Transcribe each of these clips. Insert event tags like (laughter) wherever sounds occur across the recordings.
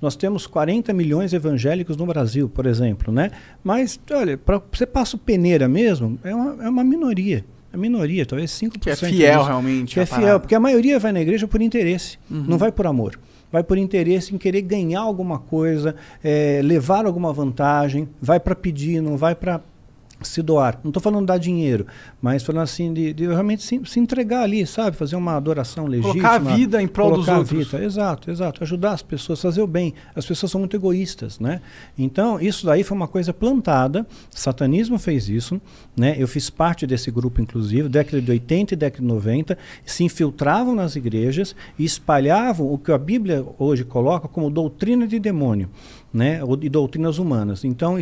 Nós temos 40 milhões evangélicos no Brasil, por exemplo, né? Mas, olha, pra, você passa o peneira mesmo, é uma, é uma minoria. é minoria, talvez 5%. Que é fiel mesmo, realmente. Que é fiel, parada. porque a maioria vai na igreja por interesse, uhum. não vai por amor vai por interesse em querer ganhar alguma coisa, é, levar alguma vantagem, vai para pedir, não vai para se doar. Não estou falando dar dinheiro, mas falando assim de, de realmente se, se, entregar ali, sabe? Fazer uma adoração legítima. Colocar a vida em prol dos outros. Vida. Exato, exato. Ajudar as pessoas, fazer o bem. As pessoas são muito egoístas, né? Então, isso daí foi uma coisa plantada. satanismo fez isso, né? Eu fiz parte desse grupo, inclusive, década de 80 e década de 90. Se infiltravam nas igrejas e espalhavam o que a Bíblia hoje coloca como doutrina de demônio né, e doutrinas humanas. Então,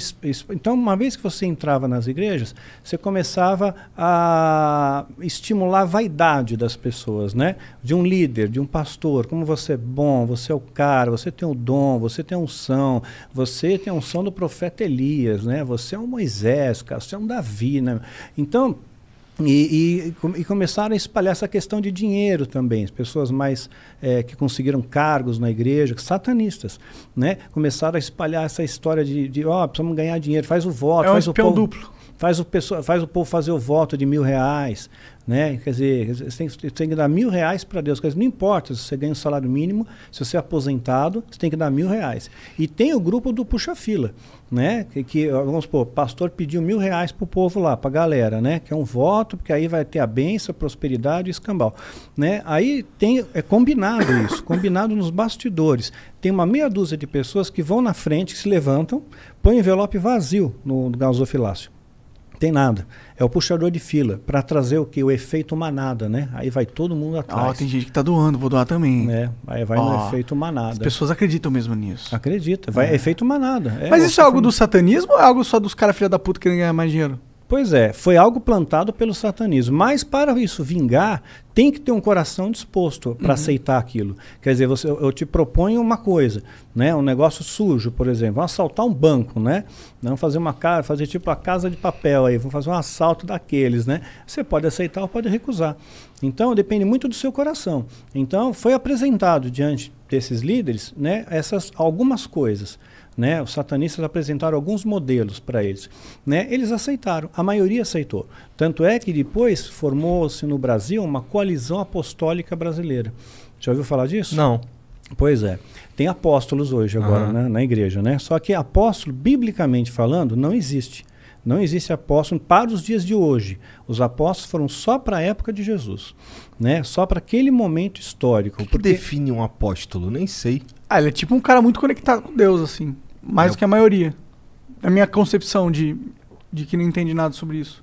então, uma vez que você entrava nas igrejas, você começava a estimular a vaidade das pessoas, né, de um líder, de um pastor, como você é bom, você é o cara, você tem o dom, você tem a unção, você tem a unção do profeta Elias, né, você é um Moisés, cara, você é um Davi. Né? Então, e, e, e, começaram a espalhar essa questão de dinheiro também. As pessoas mais é, que conseguiram cargos na igreja, satanistas, né? começaram a espalhar essa história de, ó, oh, precisamos ganhar dinheiro, faz o voto. É um faz espião o povo... duplo faz o, pessoa, faz o povo fazer o voto de mil reais, né? Quer dizer, você tem, você tem que dar mil reais para Deus. Dizer, não importa se você ganha um salário mínimo, se você é aposentado, você tem que dar mil reais. E tem o grupo do puxa-fila, né? Que, que, vamos supor, pastor pediu mil reais para o povo lá, para a galera, né? Que é um voto, porque aí vai ter a benção, a prosperidade e escambau, né? Aí tem, é combinado isso, combinado nos bastidores. Tem uma meia dúzia de pessoas que vão na frente, que se levantam, põem envelope vazio no, no gasofilácio tem nada. É o puxador de fila para trazer o que o efeito manada, né? Aí vai todo mundo atrás. Ah, tem gente que tá doando, vou doar também. É, aí vai oh, no efeito manada. As pessoas acreditam mesmo nisso. Acredita, vai é. efeito manada. É, Mas isso é algo do satanismo ou é algo só dos caras filha da puta querendo ganhar mais dinheiro? Pois é, foi algo plantado pelo satanismo. Mas para isso vingar, tem que ter um coração disposto para uhum. aceitar aquilo. Quer dizer, você, eu te proponho uma coisa, né? Um negócio sujo, por exemplo, vamos assaltar um banco, né? Vamos fazer uma casa, fazer tipo a casa de papel aí, vamos fazer um assalto daqueles, né? Você pode aceitar ou pode recusar. Então depende muito do seu coração. Então foi apresentado diante desses líderes, né? Essas algumas coisas. Né? Os satanistas apresentaram alguns modelos para eles. Né? Eles aceitaram, a maioria aceitou. Tanto é que depois formou-se no Brasil uma coalizão apostólica brasileira. Já ouviu falar disso? Não. Pois é. Tem apóstolos hoje agora uhum. né? na igreja, né? Só que apóstolo, biblicamente falando, não existe. Não existe apóstolo para os dias de hoje. Os apóstolos foram só para a época de Jesus, né? Só para aquele momento histórico. O que, porque... que define um apóstolo? Nem sei. Ah, ele é tipo um cara muito conectado com Deus, assim. Mais do que a maioria. É a minha concepção de, de que não entende nada sobre isso.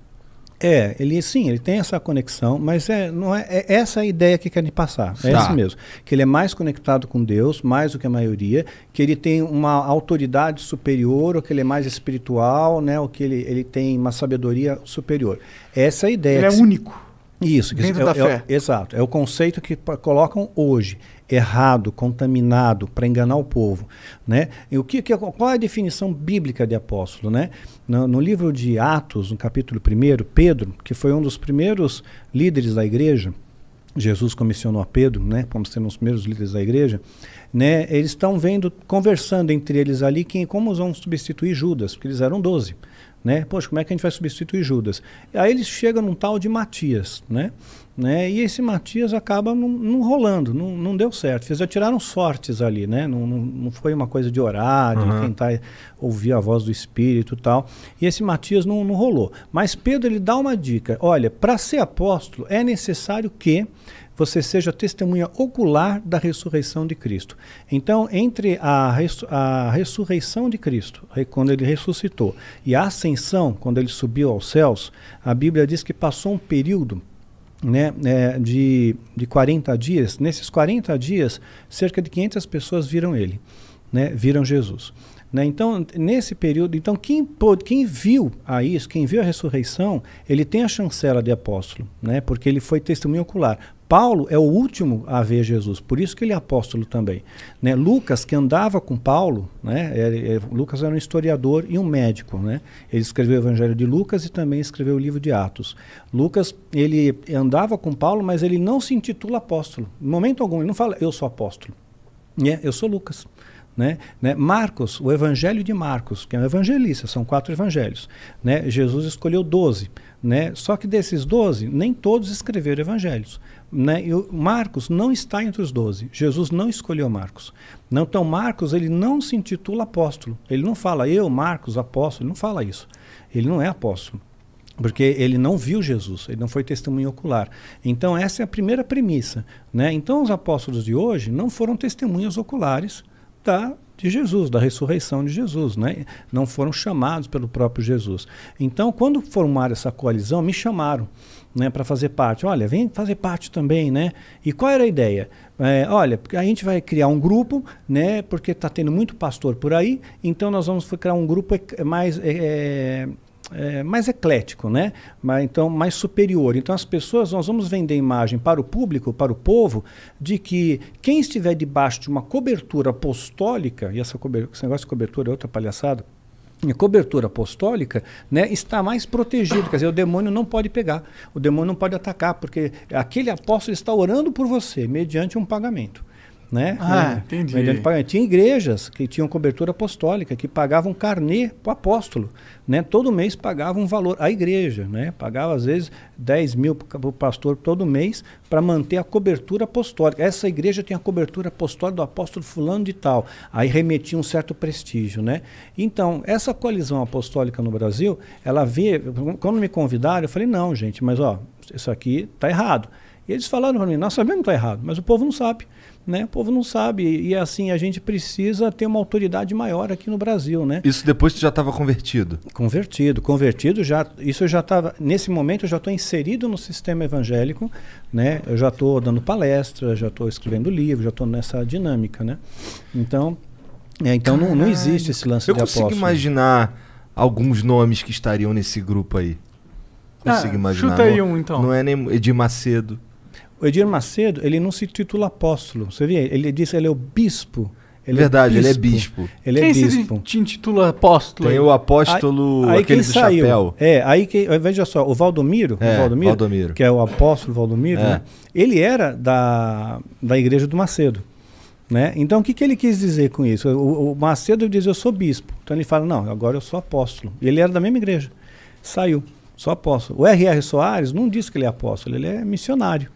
É, ele sim, ele tem essa conexão, mas é, não é, é essa a ideia que querem passar. É isso tá. mesmo. Que ele é mais conectado com Deus, mais do que a maioria, que ele tem uma autoridade superior, ou que ele é mais espiritual, né, ou que ele, ele tem uma sabedoria superior. Essa é a ideia. Ele é se... único. Isso, dentro é, da é, fé. É, exato. É o conceito que colocam hoje errado, contaminado, para enganar o povo. Né? E o que, que, qual é a definição bíblica de apóstolo? Né? No, no livro de Atos, no capítulo 1, Pedro, que foi um dos primeiros líderes da igreja, Jesus comissionou a Pedro, né, como sendo os primeiros líderes da igreja, né, eles estão vendo, conversando entre eles ali, quem, como vão substituir Judas, porque eles eram doze né? Poxa, como é que a gente vai substituir Judas? Aí eles chegam num tal de Matias, né? né? E esse Matias acaba não, rolando, não, não deu certo. eles tiraram sortes ali, né? Não, não, não foi uma coisa de orar, de uhum. tentar ouvir a voz do Espírito e tal. E esse Matias não, não rolou. Mas Pedro, ele dá uma dica. Olha, para ser apóstolo é necessário que você seja testemunha ocular da ressurreição de Cristo. Então, entre a, ressu a ressurreição de Cristo, quando ele ressuscitou, e a ascensão, quando ele subiu aos céus, a Bíblia diz que passou um período né, é, de, de 40 dias. Nesses 40 dias, cerca de 500 pessoas viram ele, né, viram Jesus. Né? Então, nesse período, então quem, pôde, quem viu a isso, quem viu a ressurreição, ele tem a chancela de apóstolo, né? porque ele foi testemunho ocular. Paulo é o último a ver Jesus, por isso que ele é apóstolo também. Né? Lucas, que andava com Paulo, né? É, é, Lucas era um historiador e um médico. Né? Ele escreveu o Evangelho de Lucas e também escreveu o livro de Atos. Lucas, ele andava com Paulo, mas ele não se intitula apóstolo. Em momento algum, ele não fala eu sou apóstolo. É, eu sou Lucas. Né? né? Marcos, o evangelho de Marcos, que é um evangelista, são quatro evangelhos. Né? Jesus escolheu doze. Né? Só que desses doze, nem todos escreveram evangelhos. Né? E Marcos não está entre os doze. Jesus não escolheu Marcos. Não, então Marcos ele não se intitula apóstolo. Ele não fala eu Marcos apóstolo. Ele não fala isso. Ele não é apóstolo. Porque ele não viu Jesus, ele não foi testemunho ocular. Então, essa é a primeira premissa. Né? Então, os apóstolos de hoje não foram testemunhas oculares, da de Jesus, da ressurreição de Jesus, né? Não foram chamados pelo próprio Jesus. Então, quando formaram essa coalizão, me chamaram, né, para fazer parte. Olha, vem fazer parte também, né? E qual era a ideia? É, olha, a gente vai criar um grupo, né? Porque está tendo muito pastor por aí, então nós vamos criar um grupo mais é, é é, mais eclético, né? Mas, então mais superior. Então as pessoas nós vamos vender imagem para o público, para o povo, de que quem estiver debaixo de uma cobertura apostólica e essa cobertura, esse negócio de cobertura é outra palhaçada. A cobertura apostólica né, está mais protegido, quer dizer, o demônio não pode pegar, o demônio não pode atacar, porque aquele apóstolo está orando por você mediante um pagamento né? Ah, né? Tinha igrejas que tinham cobertura apostólica, que pagavam carnê para o apóstolo, né? Todo mês pagava um valor à igreja, né? Pagava às vezes 10 mil para o pastor todo mês para manter a cobertura apostólica. Essa igreja tem a cobertura apostólica do apóstolo fulano de tal. Aí remetia um certo prestígio, né? Então, essa coalizão apostólica no Brasil, ela vê, quando me convidaram, eu falei: "Não, gente, mas ó, isso aqui tá errado". E eles falaram para mim: "Nós sabemos que tá errado, mas o povo não sabe". Né? O povo não sabe. E assim, a gente precisa ter uma autoridade maior aqui no Brasil. Né? Isso depois que já estava convertido? Convertido, convertido. já Isso já estava. Nesse momento eu já estou inserido no sistema evangélico. Né? Eu já estou dando palestra, já estou escrevendo livro, já estou nessa dinâmica. Né? Então, é, então não, não existe esse lance eu de apóstolo. Eu consigo imaginar alguns nomes que estariam nesse grupo aí. Consigo ah, imaginar. Chuta aí um, então. Não é nem Edir Macedo. O Edir Macedo, ele não se titula apóstolo. Você vê? Ele diz que ele é o bispo. Ele é Verdade, é ele é bispo. Ele é quem é bispo. te intitula apóstolo? Tem o apóstolo, aí, aí aquele do saiu, chapéu. É, aí que, veja só, o Valdomiro, é, o Valdomiro, Valdomiro, que é o apóstolo Valdomiro, é. né? ele era da, da igreja do Macedo. Né? Então, o que, que ele quis dizer com isso? O, o Macedo diz, eu sou bispo. Então, ele fala, não, agora eu sou apóstolo. E ele era da mesma igreja. Saiu, sou apóstolo. O R.R. Soares não diz que ele é apóstolo, ele é missionário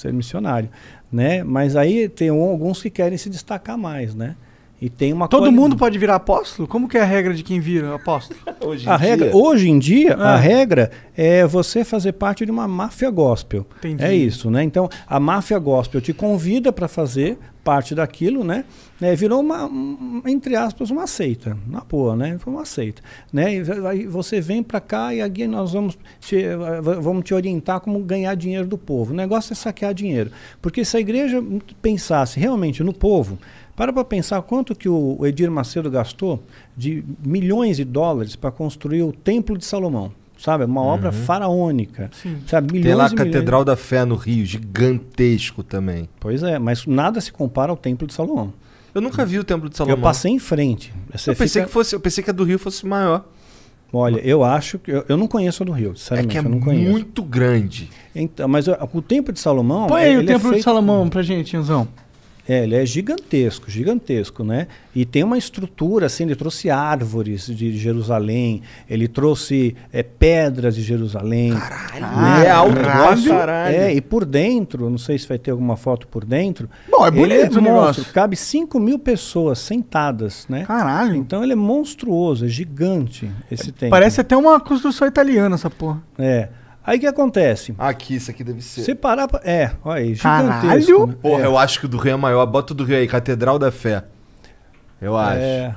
ser missionário, né? Mas aí tem um, alguns que querem se destacar mais, né? E tem uma Todo mundo pode virar apóstolo? Como que é a regra de quem vira apóstolo? (laughs) hoje em a dia, regra, hoje em dia a ah. regra é você fazer parte de uma máfia gospel. Entendi. É isso, né? Então, a máfia gospel te convida para fazer parte daquilo, né? né? virou uma, um, entre aspas, uma seita, na boa, né? Foi uma seita, né? E, aí você vem para cá e aqui nós vamos te, vamos te orientar como ganhar dinheiro do povo. O negócio é saquear dinheiro, porque se a igreja pensasse realmente no povo, para para pensar quanto que o Edir Macedo gastou de milhões de dólares para construir o Templo de Salomão sabe? É uma uhum. obra faraônica. Sabe? Milhões Tem lá a Catedral milhões. da Fé no Rio, gigantesco também. Pois é, mas nada se compara ao Templo de Salomão. Eu nunca vi o Templo de Salomão. Eu passei em frente. Você eu pensei fica... que fosse, eu pensei que a do Rio fosse maior. Olha, eu acho que eu, eu, não conheço a do Rio, é sinceramente, é que é muito grande. Então, mas o, o Templo de Salomão. Põe aí é, o Templo é feito... de Salomão pra gente, Anzão. É, ele é gigantesco, gigantesco, né? E tem uma estrutura, assim, ele trouxe árvores de Jerusalém, ele trouxe é, pedras de Jerusalém. Caralho! Né? Ah, é alto, caralho! É, e por dentro, não sei se vai ter alguma foto por dentro. Bom, é bonito ele é monstro, negócio. Cabe 5 mil pessoas sentadas, né? Caralho! Então ele é monstruoso, é gigante esse é, templo. Parece até uma construção italiana essa porra. É. Aí o que acontece? Aqui, isso aqui deve ser. Separar, pra... É, olha aí, gigantesco. Né? Porra, é. eu acho que o do Rio é maior. Bota o do Rio aí, Catedral da Fé. Eu é. acho. É.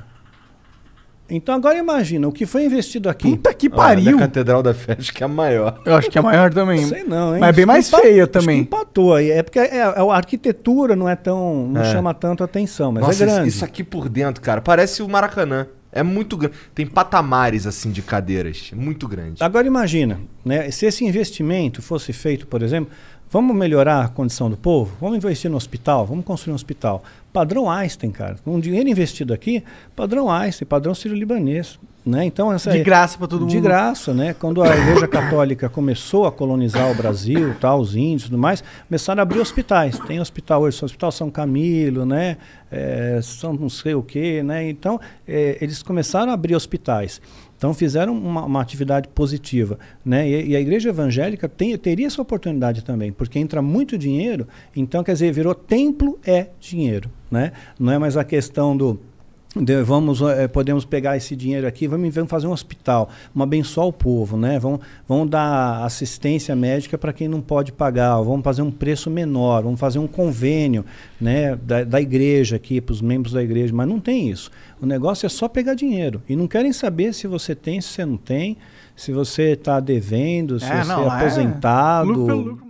Então agora imagina, o que foi investido aqui. Puta que pariu! Olha, a Catedral da Fé, acho que é a maior. Eu acho que é a maior também. Sei não, hein? Mas é bem mais feia também. empatou aí. É porque é, é, a arquitetura não é tão. não é. chama tanto atenção, mas é Nossa, é grande. Isso aqui por dentro, cara, parece o Maracanã. É muito grande. Tem patamares assim de cadeiras, é muito grande. Agora imagina, né? Se esse investimento fosse feito, por exemplo, vamos melhorar a condição do povo, vamos investir no hospital, vamos construir um hospital. Padrão Einstein, cara. Um dinheiro investido aqui, padrão Einstein, padrão sírio-libanês. Né? Então, essa, de é graça para todo mundo. De graça, né? Quando a Igreja Católica começou a colonizar o Brasil, (laughs) tal, os índios e tudo mais, começaram a abrir hospitais. Tem hospital hoje, Hospital São Camilo, né? É, São não sei o quê, né? Então, é, eles começaram a abrir hospitais. Então fizeram uma, uma, atividade positiva, né? E, e a igreja evangélica tem, teria essa oportunidade também, porque entra muito dinheiro. Então quer dizer, virou templo é dinheiro, né? Não é mais a questão do vamos é, podemos pegar esse dinheiro aqui, vamos, vamos fazer um hospital, uma abençoar o povo, né? Vamos, vamos dar assistência médica para quem não pode pagar, vamos fazer um preço menor, vamos fazer um convênio, né, da, da igreja aqui para os membros da igreja, mas não tem isso. O negócio é só pegar dinheiro e não querem saber se você tem, se você não tem, se você está devendo, se é, você é não, é aposentado. Lucro, lucro.